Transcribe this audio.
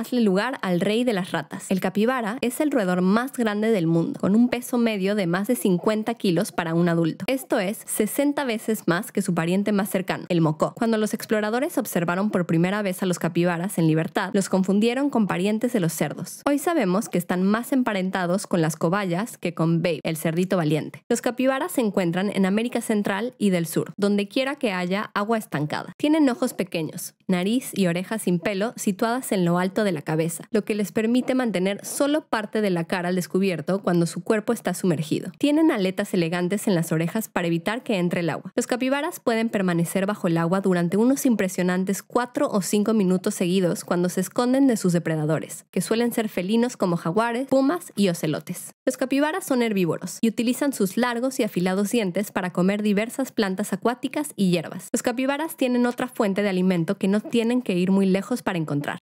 hazle lugar al rey de las ratas. El capibara es el roedor más grande del mundo, con un peso medio de más de 50 kilos para un adulto. Esto es 60 veces más que su pariente más cercano, el mocó. Cuando los exploradores observaron por primera vez a los capibaras en libertad, los confundieron con parientes de los cerdos. Hoy sabemos que están más emparentados con las cobayas que con Babe, el cerdito valiente. Los capibaras se encuentran en América Central y del Sur, donde quiera que haya agua estancada. Tienen ojos pequeños, nariz y orejas sin pelo situadas en lo alto de la cabeza, lo que les permite mantener solo parte de la cara al descubierto cuando su cuerpo está sumergido. Tienen aletas elegantes en las orejas para evitar que entre el agua. Los capibaras pueden permanecer bajo el agua durante unos impresionantes 4 o 5 minutos seguidos cuando se esconden de sus depredadores, que suelen ser felinos como jaguares, pumas y ocelotes. Los capibaras son herbívoros y utilizan sus largos y afilados dientes para comer diversas plantas acuáticas y hierbas. Los capibaras tienen otra fuente de alimento que no tienen que ir muy lejos para encontrar.